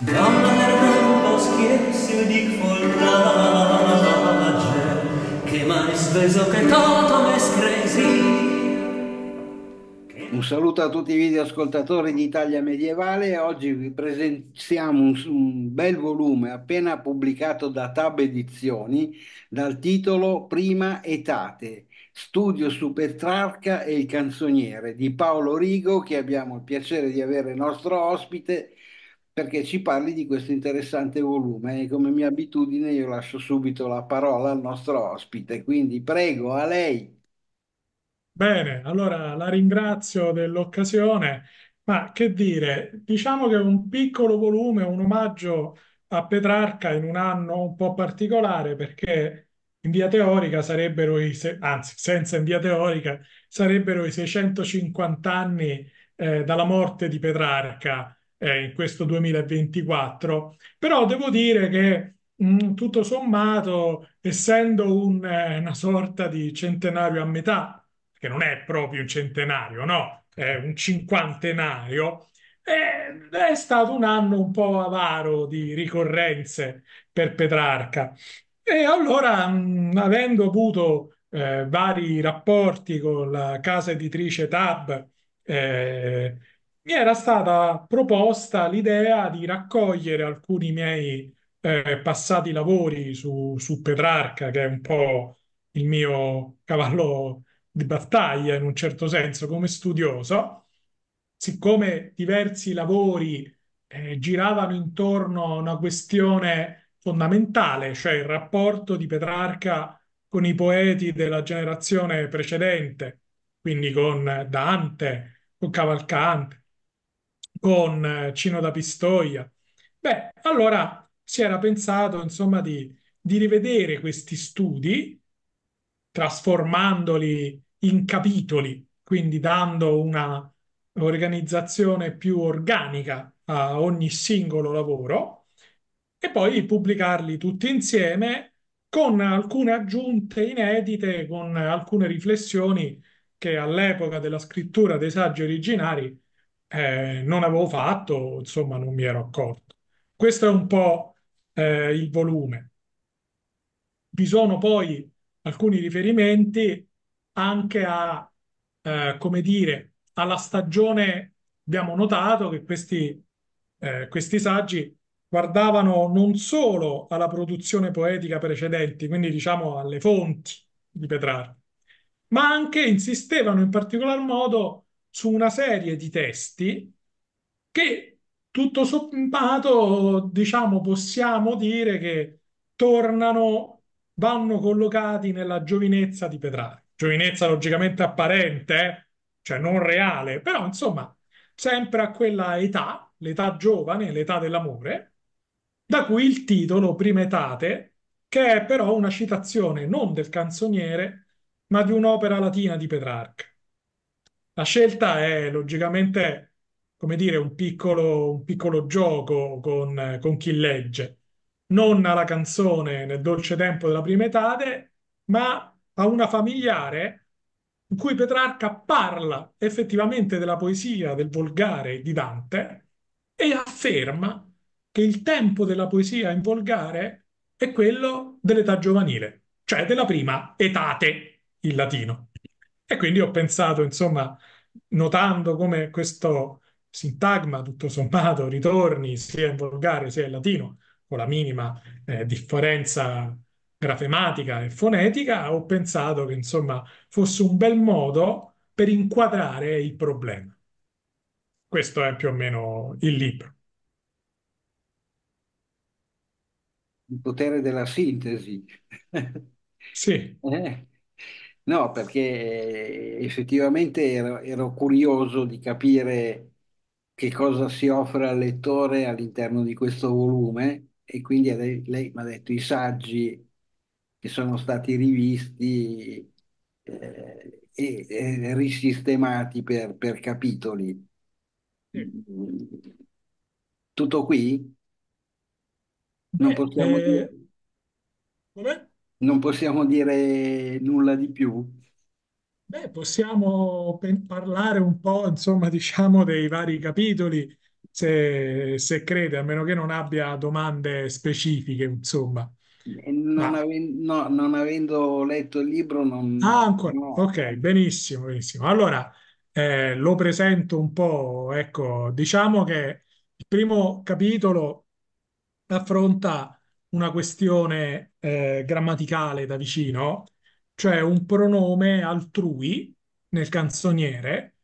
Doamna mergeam po schiezzi di forragge che mai sveso che toto me scresi un saluto a tutti i videoascoltatori di Italia Medievale. Oggi vi presentiamo un, un, bel volume appena pubblicato da Tab Edizioni dal titolo Prima etate, studio su Petrarca e il canzoniere di Paolo Rigo che abbiamo il piacere di avere nostro ospite perché ci parli di questo interessante volume e come mia abitudine io lascio subito la parola al nostro ospite, quindi prego a lei. Bene, allora la ringrazio dell'occasione, ma che dire, diciamo che un piccolo volume, un omaggio a Petrarca in un anno un po' particolare perché in via teorica sarebbero i, anzi senza in via teorica, sarebbero i 650 anni eh, dalla morte di Petrarca eh, in questo 2024. Però devo dire che mh, mm, tutto sommato, essendo un, eh, una sorta di centenario a metà, che non è proprio un centenario, no, è un cinquantenario, eh, è stato un anno un po' avaro di ricorrenze per Petrarca. E allora, mh, mm, avendo avuto eh, vari rapporti con la casa editrice Tab, eh, mi era stata proposta l'idea di raccogliere alcuni miei eh, passati lavori su, su, Petrarca, che è un po' il mio cavallo di battaglia in un certo senso come studioso, siccome diversi lavori eh, giravano intorno a una questione fondamentale, cioè il rapporto di Petrarca con i poeti della generazione precedente, quindi con Dante, con Cavalcante, con eh, Cino da Pistoia. Beh, allora si era pensato, insomma, di, di rivedere questi studi, trasformandoli in capitoli, quindi dando una organizzazione più organica a ogni singolo lavoro e poi pubblicarli tutti insieme con alcune aggiunte inedite, con alcune riflessioni che all'epoca della scrittura dei saggi originari eh, non avevo fatto, insomma non mi ero accorto. Questo è un po' eh, il volume. Vi sono poi alcuni riferimenti anche a, eh, come dire, alla stagione. Abbiamo notato che questi, eh, questi saggi guardavano non solo alla produzione poetica precedente, quindi diciamo alle fonti di Petrarca, ma anche insistevano in particolar modo su una serie di testi che tutto sommato, diciamo, possiamo dire che tornano, vanno collocati nella giovinezza di Petrarca. Giovinezza logicamente apparente, eh, cioè non reale, però insomma, sempre a quella età, l'età giovane, l'età dell'amore, da cui il titolo Prima Etate, che è però una citazione non del canzoniere, ma di un'opera latina di Petrarca. La scelta è logicamente, come dire, un piccolo, un piccolo gioco con, con chi legge. Non alla canzone nel dolce tempo della prima etate, ma a una familiare in cui Petrarca parla effettivamente della poesia, del volgare di Dante e afferma che il tempo della poesia in volgare è quello dell'età giovanile, cioè della prima etate in latino. E quindi ho pensato, insomma, notando come questo sintagma, tutto sommato, ritorni sia in volgare sia in latino, con la minima eh, differenza grafematica e fonetica, ho pensato che, insomma, fosse un bel modo per inquadrare il problema. Questo è più o meno il libro. Il potere della sintesi. sì. Eh. No, perché eh, effettivamente ero, ero curioso di capire che cosa si offre al lettore all'interno di questo volume e quindi ade- lei mi ha detto i saggi che sono stati rivisti eh, e, e risistemati per, per capitoli. Mm. Tutto qui? Non Beh, possiamo eh, dire. eh, com'è? Non possiamo dire nulla di più. Beh, possiamo parlare un po', insomma, diciamo, dei vari capitoli, se, se crede, a meno che non abbia domande specifiche, insomma. Eh, non, Ma... Ah. no, non avendo letto il libro, non... Ah, ancora. no. Ok, benissimo, benissimo. Allora, eh, lo presento un po', ecco, diciamo che il primo capitolo affronta una questione eh, grammaticale da vicino, cioè un pronome altrui nel canzoniere,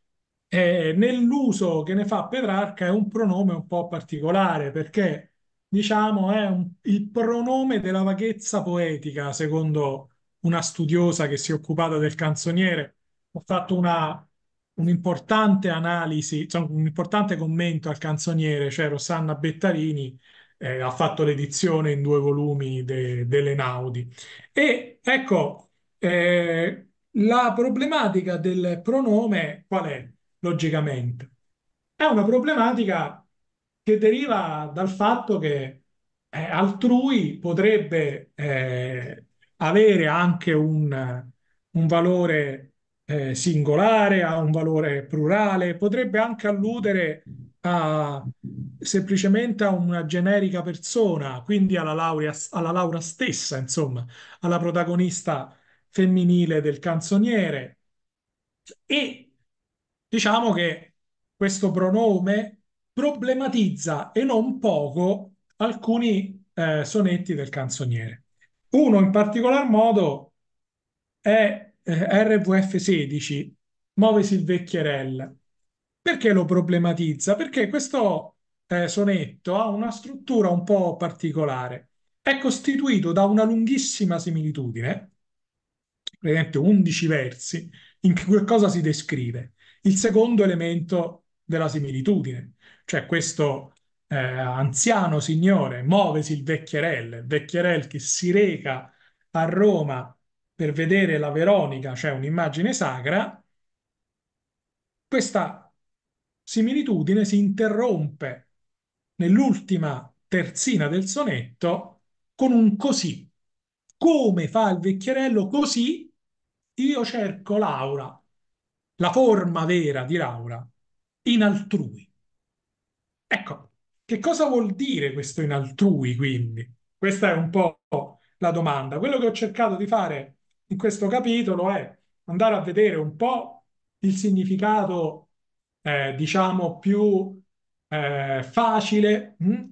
e nell'uso che ne fa Petrarca è un pronome un po' particolare perché diciamo è un, il pronome della vaghezza poetica, secondo una studiosa che si è occupata del canzoniere. Ho fatto una, un'importante analisi, cioè un importante commento al canzoniere, cioè Rossanna Bettarini, eh, ha fatto l'edizione in due volumi de, delle Naudi. E ecco, eh, la problematica del pronome qual è, logicamente? È una problematica che deriva dal fatto che eh, altrui potrebbe eh, avere anche un, un valore eh, singolare, ha un valore plurale, potrebbe anche alludere a, semplicemente a una generica persona, quindi alla, laurea, alla Laura stessa, insomma, alla protagonista femminile del canzoniere. E diciamo che questo pronome problematizza e non poco alcuni eh, sonetti del canzoniere. Uno in particolar modo è eh, RVF 16, Muovesi il vecchierel. Perché lo problematizza? Perché questo eh, sonetto ha una struttura un po' particolare. È costituito da una lunghissima similitudine, per 11 versi, in cui cosa si descrive? Il secondo elemento della similitudine, cioè questo eh, anziano signore, muovesi il vecchierel, il vecchierel che si reca a Roma per vedere la Veronica, cioè un'immagine sacra, questa similitudine si interrompe nell'ultima terzina del sonetto con un così. Come fa il vecchierello così? Io cerco Laura, la forma vera di Laura, in altrui. Ecco, che cosa vuol dire questo in altrui, quindi? Questa è un po' la domanda. Quello che ho cercato di fare in questo capitolo è andare a vedere un po' il significato, eh, diciamo, più eh, facile mh, mm,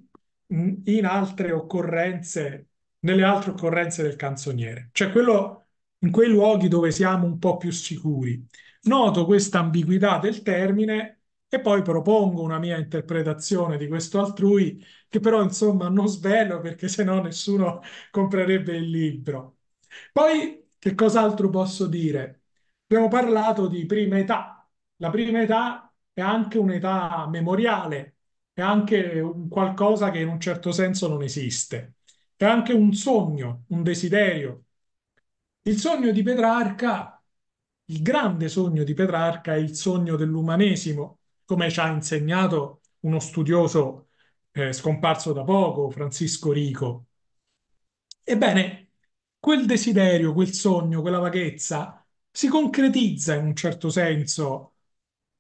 mm, in altre occorrenze, nelle altre occorrenze del canzoniere, cioè quello, in quei luoghi dove siamo un po' più sicuri. Noto questa ambiguità del termine e poi propongo una mia interpretazione di questo altrui, che però insomma non svelo perché sennò nessuno comprerebbe il libro. Poi che cos'altro posso dire? Abbiamo parlato di prima età. La prima età è anche un'età memoriale, è anche un qualcosa che in un certo senso non esiste, è anche un sogno, un desiderio. Il sogno di Petrarca, il grande sogno di Petrarca è il sogno dell'umanesimo, come ci ha insegnato uno studioso eh, scomparso da poco, Francisco Rico. Ebbene, quel desiderio, quel sogno, quella vaghezza si concretizza in un certo senso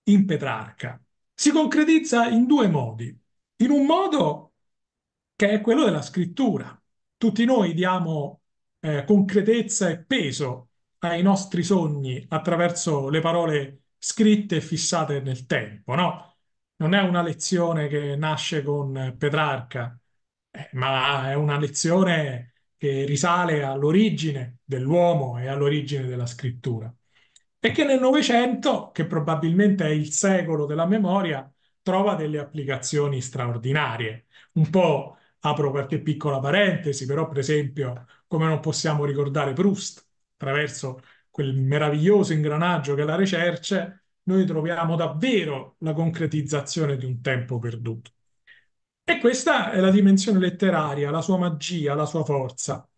in Petrarca. Si concretizza in due modi. In un modo che è quello della scrittura. Tutti noi diamo eh, concretezza e peso ai nostri sogni attraverso le parole scritte e fissate nel tempo, no? Non è una lezione che nasce con Petrarca, eh, ma è una lezione che risale all'origine dell'uomo e all'origine della scrittura e che nel Novecento, che probabilmente è il secolo della memoria, trova delle applicazioni straordinarie. Un po' apro qualche piccola parentesi, però per esempio come non possiamo ricordare Proust, attraverso quel meraviglioso ingranaggio che è la ricerca, noi troviamo davvero la concretizzazione di un tempo perduto. E questa è la dimensione letteraria, la sua magia, la sua forza.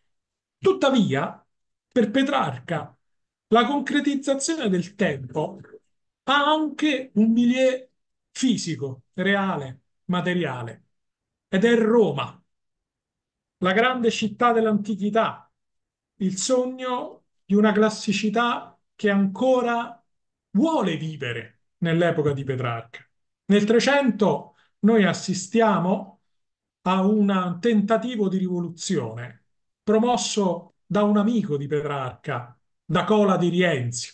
Tuttavia, per Petrarca la concretizzazione del tempo ha anche un milieu fisico, reale, materiale, ed è Roma, la grande città dell'antichità, il sogno di una classicità che ancora vuole vivere nell'epoca di Petrarca. Nel Trecento noi assistiamo a un tentativo di rivoluzione promosso da un amico di Petrarca, da Cola di Rienzi,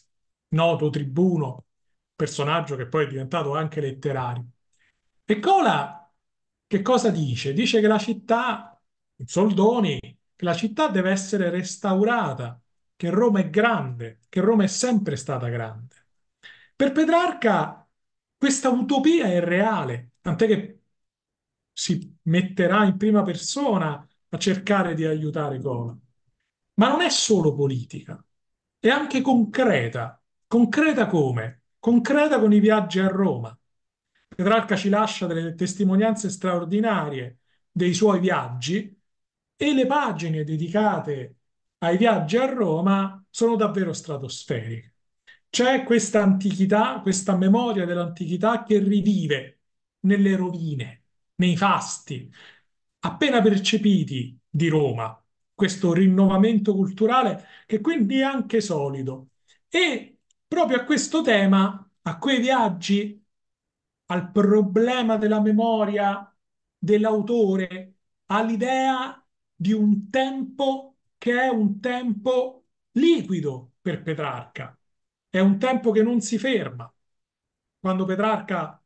noto tribuno, personaggio che poi è diventato anche letterario. E Cola che cosa dice? Dice che la città, in Soldoni, che la città deve essere restaurata, che Roma è grande, che Roma è sempre stata grande. Per Petrarca questa utopia è reale, tant'è che si metterà in prima persona a cercare di aiutare Cola. Ma non è solo politica, e anche concreta. Concreta come? Concreta con i viaggi a Roma. Petrarca ci lascia delle testimonianze straordinarie dei suoi viaggi e le pagine dedicate ai viaggi a Roma sono davvero stratosferiche. C'è questa antichità, questa memoria dell'antichità che rivive nelle rovine, nei fasti, appena percepiti di Roma, questo rinnovamento culturale che quindi è anche solido. E proprio a questo tema, a quei viaggi, al problema della memoria dell'autore, all'idea di un tempo che è un tempo liquido per Petrarca, è un tempo che non si ferma. Quando Petrarca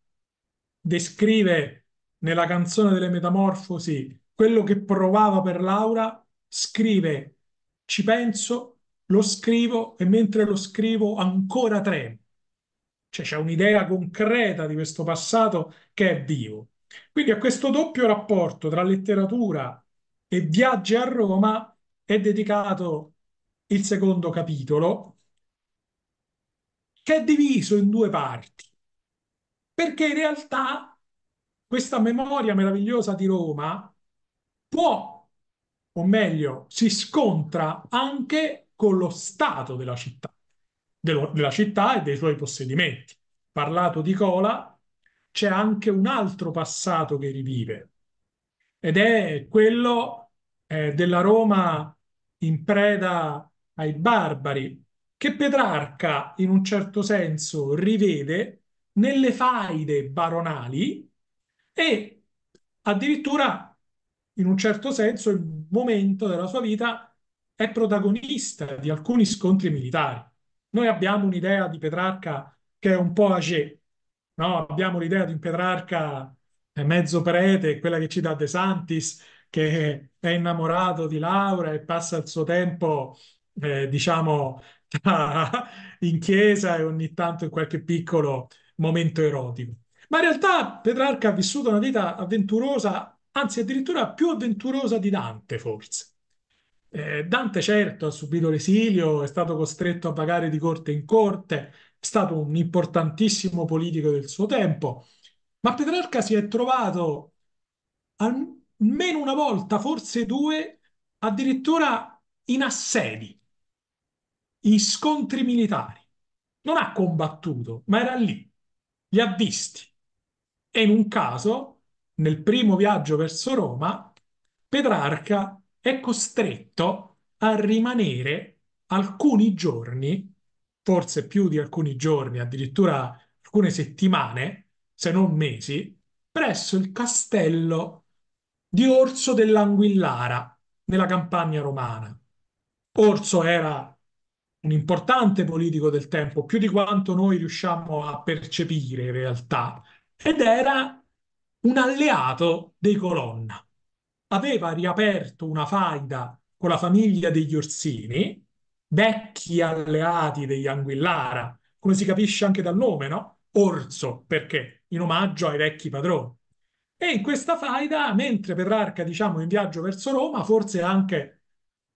descrive nella canzone delle Metamorfosi quello che provava per Laura, scrive ci penso, lo scrivo e mentre lo scrivo ancora tremo. Cioè c'è un'idea concreta di questo passato che è vivo. Quindi a questo doppio rapporto tra letteratura e viaggi a Roma è dedicato il secondo capitolo, che è diviso in due parti, perché in realtà questa memoria meravigliosa di Roma può o meglio, si scontra anche con lo stato della città, dello, della città e dei suoi possedimenti. Parlato di Cola, c'è anche un altro passato che rivive, ed è quello eh, della Roma in preda ai barbari, che Petrarca in un certo senso rivede nelle faide baronali e addirittura in un certo senso momento della sua vita è protagonista di alcuni scontri militari. Noi abbiamo un'idea di Petrarca che è un po' agé, no? abbiamo l'idea di un Petrarca mezzo prete, quella che ci dà De Santis, che è innamorato di Laura e passa il suo tempo, eh, diciamo, in chiesa e ogni tanto in qualche piccolo momento erotico. Ma in realtà Petrarca ha vissuto una vita avventurosa anzi addirittura più avventurosa di Dante forse. Eh, Dante certo ha subito l'esilio, è stato costretto a vagare di corte in corte, è stato un importantissimo politico del suo tempo, ma Petrarca si è trovato almeno una volta, forse due, addirittura in assedi, in scontri militari. Non ha combattuto, ma era lì, li ha visti. E in un caso nel primo viaggio verso Roma, Petrarca è costretto a rimanere alcuni giorni, forse più di alcuni giorni, addirittura alcune settimane, se non mesi, presso il castello di Orso dell'Anguillara, nella campagna romana. Orso era un importante politico del tempo, più di quanto noi riusciamo a percepire in realtà, ed era un alleato dei Colonna. Aveva riaperto una faida con la famiglia degli Orsini, vecchi alleati degli Anguillara, come si capisce anche dal nome, no? Orso, perché in omaggio ai vecchi padroni. E in questa faida, mentre Petrarca, diciamo, in viaggio verso Roma, forse anche,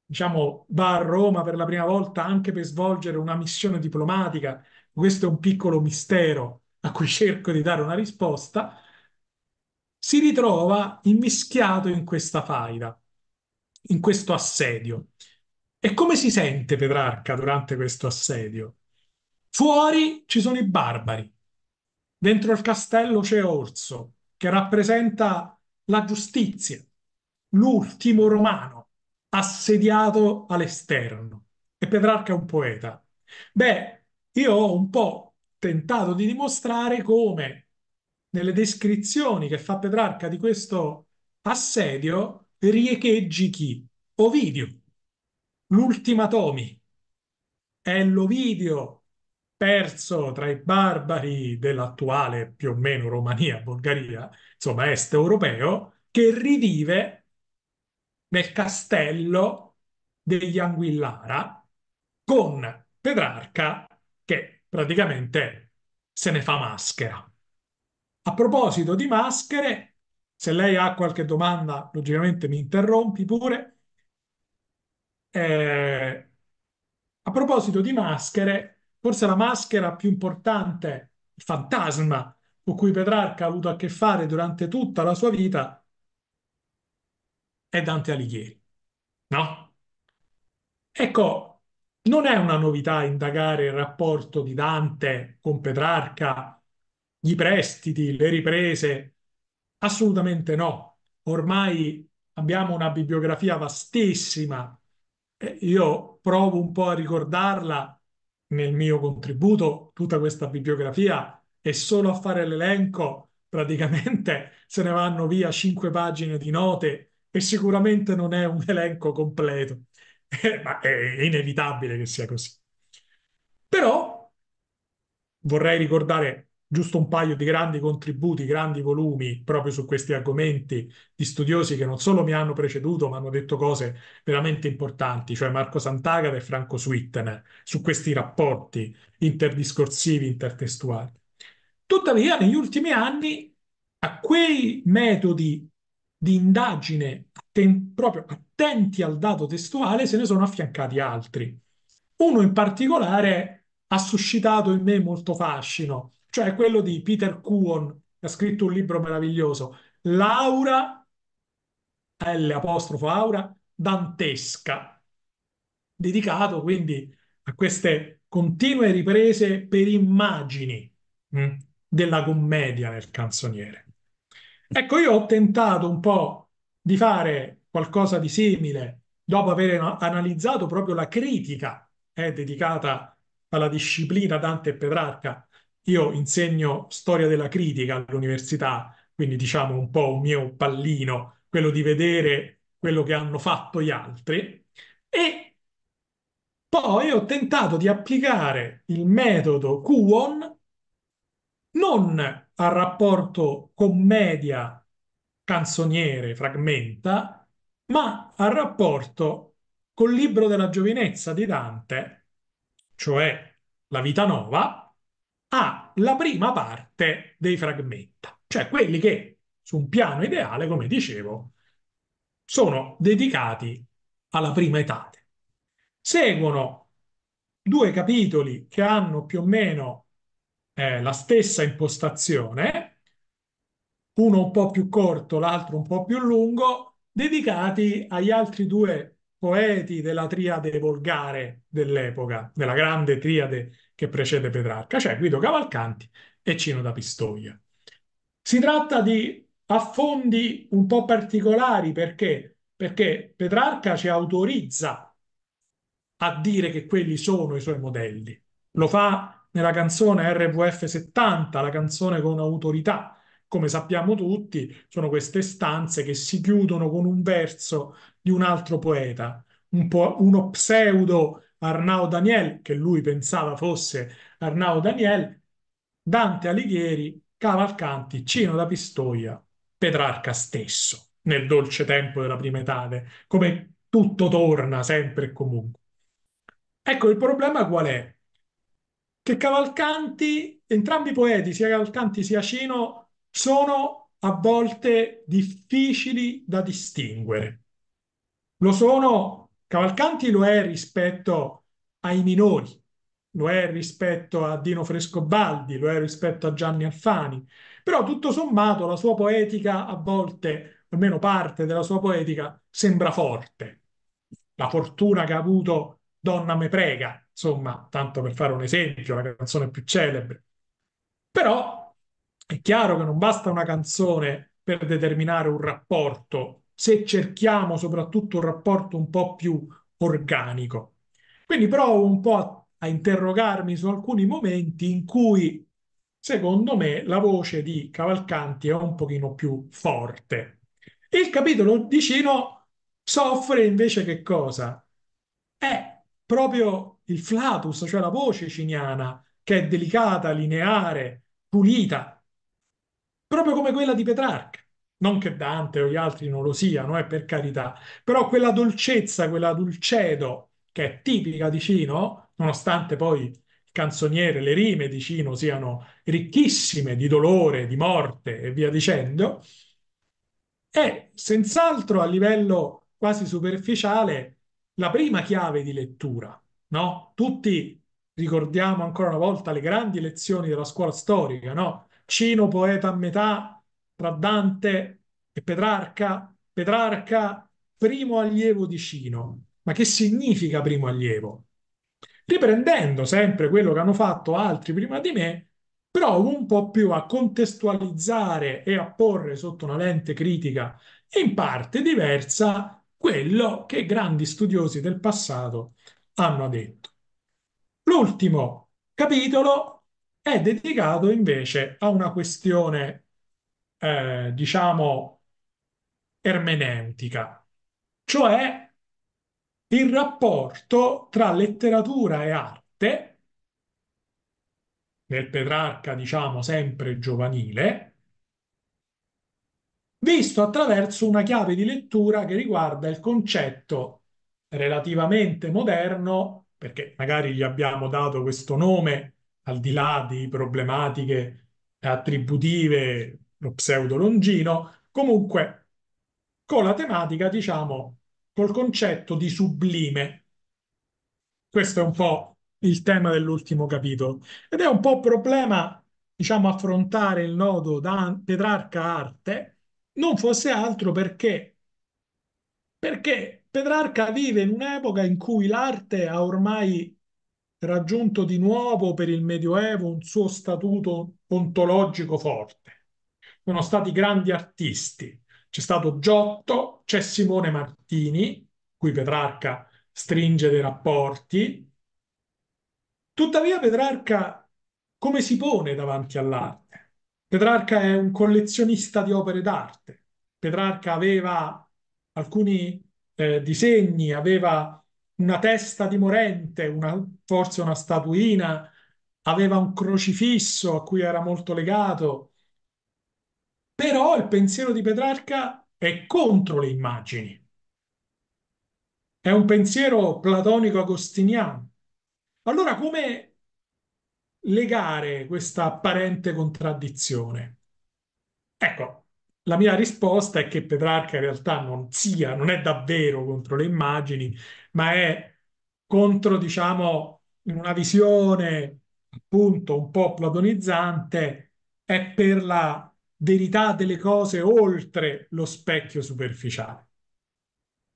diciamo, va a Roma per la prima volta anche per svolgere una missione diplomatica, questo è un piccolo mistero a cui cerco di dare una risposta, si ritrova immischiato in questa faida, in questo assedio. E come si sente Petrarca durante questo assedio? Fuori ci sono i barbari, dentro il castello c'è Orso, che rappresenta la giustizia, l'ultimo romano assediato all'esterno. E Petrarca è un poeta. Beh, io ho un po' tentato di dimostrare come nelle descrizioni che fa Petrarca di questo assedio riecheggi chi? Ovidio, l'ultima Tomi. È l'Ovidio perso tra i barbari dell'attuale più o meno Romania, Bulgaria, insomma est europeo, che rivive nel castello degli Anguillara con Petrarca che praticamente se ne fa maschera. A proposito di maschere, se lei ha qualche domanda, logicamente mi interrompi pure. Eh, a proposito di maschere, forse la maschera più importante, il fantasma con cui Petrarca ha avuto a che fare durante tutta la sua vita, è Dante Alighieri. No? Ecco, non è una novità indagare il rapporto di Dante con Petrarca i prestiti, le riprese? Assolutamente no. Ormai abbiamo una bibliografia vastissima. io provo un po' a ricordarla nel mio contributo, tutta questa bibliografia, e solo a fare l'elenco praticamente se ne vanno via cinque pagine di note e sicuramente non è un elenco completo, eh, ma è inevitabile che sia così. Però vorrei ricordare giusto un paio di grandi contributi, grandi volumi proprio su questi argomenti di studiosi che non solo mi hanno preceduto, ma hanno detto cose veramente importanti, cioè Marco Sant'Agata e Franco Switner su questi rapporti interdiscorsivi, intertestuali. Tuttavia, negli ultimi anni, a quei metodi di indagine atten- proprio attenti al dato testuale se ne sono affiancati altri. Uno in particolare ha suscitato in me molto fascino, cioè quello di Peter Kuon, che ha scritto un libro meraviglioso, Laura, L Aura, dantesca, dedicato quindi a queste continue riprese per immagini mh, mm, della commedia nel canzoniere. Ecco, io ho tentato un po' di fare qualcosa di simile dopo aver analizzato proprio la critica eh, dedicata alla disciplina Dante e Petrarca io insegno storia della critica all'università, quindi diciamo un po' un mio pallino, quello di vedere quello che hanno fatto gli altri e poi ho tentato di applicare il metodo QON non al rapporto commedia canzoniere fragmenta, ma al rapporto col libro della giovinezza di Dante, cioè la vita nuova, alla prima parte dei fragmenta, cioè quelli che su un piano ideale, come dicevo, sono dedicati alla prima etate. Seguono due capitoli che hanno più o meno eh, la stessa impostazione, uno un po' più corto, l'altro un po' più lungo, dedicati agli altri due poeti della triade volgare dell'epoca, della grande triade che precede Petrarca, cioè Guido Cavalcanti e Cino da Pistoia. Si tratta di affondi un po' particolari perché, perché Petrarca ci autorizza a dire che quelli sono i suoi modelli. Lo fa nella canzone RVF 70, la canzone con autorità, come sappiamo tutti, sono queste stanze che si chiudono con un verso di un altro poeta, un po- uno pseudo Arnaud Daniel, che lui pensava fosse Arnaud Daniel, Dante Alighieri, Cavalcanti, Cino da Pistoia, Petrarca stesso, nel dolce tempo della prima età, come tutto torna sempre e comunque. Ecco, il problema qual è? Che Cavalcanti, entrambi i poeti, sia Cavalcanti sia Cino, sono a volte difficili da distinguere. Lo sono, Cavalcanti lo è rispetto ai minori, lo è rispetto a Dino Frescobaldi, lo è rispetto a Gianni Alfani, però tutto sommato la sua poetica a volte, almeno parte della sua poetica, sembra forte. La fortuna che ha avuto Donna me prega, insomma, tanto per fare un esempio, la canzone più celebre. Però è chiaro che non basta una canzone per determinare un rapporto, se cerchiamo soprattutto un rapporto un po' più organico. Quindi provo un po' a, a interrogarmi su alcuni momenti in cui, secondo me, la voce di Cavalcanti è un pochino più forte. Il capitolo undicino soffre invece che cosa? È proprio il flatus, cioè la voce ciniana, che è delicata, lineare, pulita, proprio come quella di Petrarca. Non che Dante o gli altri non lo siano, eh, per carità, però quella dolcezza, quella dulcedo che è tipica di Cino, nonostante poi il canzoniere, le rime di Cino siano ricchissime di dolore, di morte e via dicendo, è senz'altro a livello quasi superficiale la prima chiave di lettura. No? Tutti ricordiamo ancora una volta le grandi lezioni della scuola storica, no? Cino poeta a metà tra Dante e Petrarca, Petrarca primo allievo di Cino. Ma che significa primo allievo? Riprendendo sempre quello che hanno fatto altri prima di me, però un po' più a contestualizzare e a porre sotto una lente critica in parte diversa quello che grandi studiosi del passato hanno detto. L'ultimo capitolo è dedicato invece a una questione, eh, diciamo, ermeneutica, cioè il rapporto tra letteratura e arte, nel Petrarca, diciamo, sempre giovanile, visto attraverso una chiave di lettura che riguarda il concetto relativamente moderno, perché magari gli abbiamo dato questo nome al di là di problematiche attributive, lo pseudo Longino, comunque con la tematica, diciamo, col concetto di sublime. Questo è un po' il tema dell'ultimo capitolo ed è un po' problema, diciamo, affrontare il nodo da Petrarca-Arte, non fosse altro perché, perché Petrarca vive in un'epoca in cui l'arte ha ormai raggiunto di nuovo per il Medioevo un suo statuto ontologico forte. Sono stati grandi artisti. C'è stato Giotto, c'è Simone Martini, cui Petrarca stringe dei rapporti. Tuttavia Petrarca come si pone davanti all'arte? Petrarca è un collezionista di opere d'arte. Petrarca aveva alcuni eh, disegni, aveva una testa di morente, una, forse una statuina, aveva un crocifisso a cui era molto legato. Però il pensiero di Petrarca è contro le immagini. È un pensiero platonico-agostiniano. Allora come legare questa apparente contraddizione? Ecco, la mia risposta è che Petrarca in realtà non sia, non è davvero contro le immagini, ma è contro, diciamo, una visione appunto un po' platonizzante, è per la verità delle cose oltre lo specchio superficiale.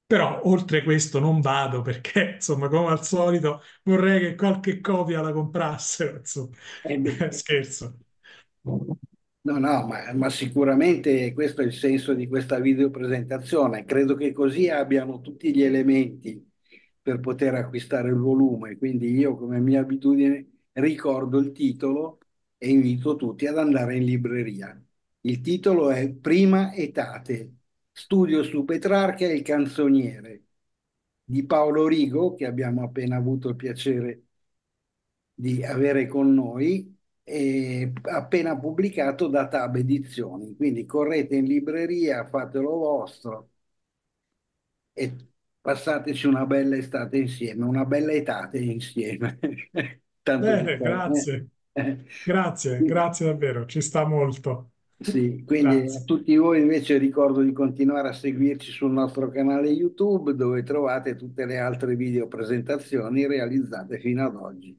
Però oltre questo non vado perché, insomma, come al solito vorrei che qualche copia la comprassero, insomma. Eh Scherzo. No, no, ma, ma, sicuramente questo è il senso di questa videopresentazione. Credo che così abbiano tutti gli elementi per poter acquistare il volume. Quindi io, come mia abitudine, ricordo il titolo e invito tutti ad andare in libreria. Il titolo è Prima etate, studio su Petrarca e il canzoniere di Paolo Rigo, che abbiamo appena avuto il piacere di avere con noi, appena pubblicato da Tab Edizioni. Quindi correte in libreria, fatelo vostro e passateci una bella estate insieme, una bella etate insieme. Tanto Bene, grazie. Grazie, grazie davvero, ci sta molto. Sì, quindi grazie. a tutti voi invece ricordo di continuare a seguirci sul nostro canale YouTube dove trovate tutte le altre video presentazioni realizzate fino ad oggi.